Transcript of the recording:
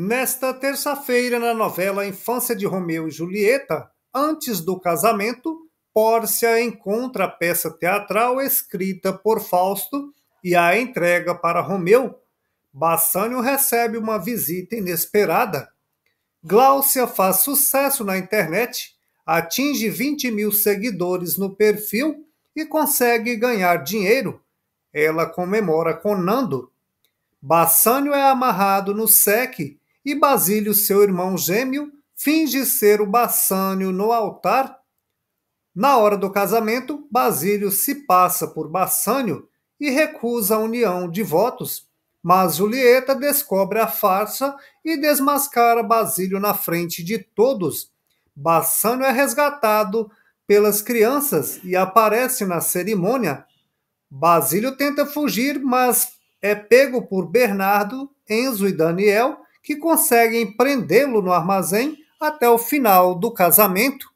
Nesta terça-feira, na novela Infância de Romeu e Julieta, antes do casamento, Pórcia encontra a peça teatral escrita por Fausto e a entrega para Romeu. Bassânio recebe uma visita inesperada. Glaucia faz sucesso na internet, atinge 20 mil seguidores no perfil e consegue ganhar dinheiro. Ela comemora com Nando. Bassânio é amarrado no SEC e Basílio, seu irmão gêmeo, finge ser o Bassânio no altar. Na hora do casamento, Basílio se passa por Bassânio e recusa a união de votos, mas Julieta descobre a farsa e desmascara Basílio na frente de todos. Bassânio é resgatado pelas crianças e aparece na cerimônia. Basílio tenta fugir, mas é pego por Bernardo, Enzo e Daniel que conseguem prendê-lo no armazém até o final do casamento,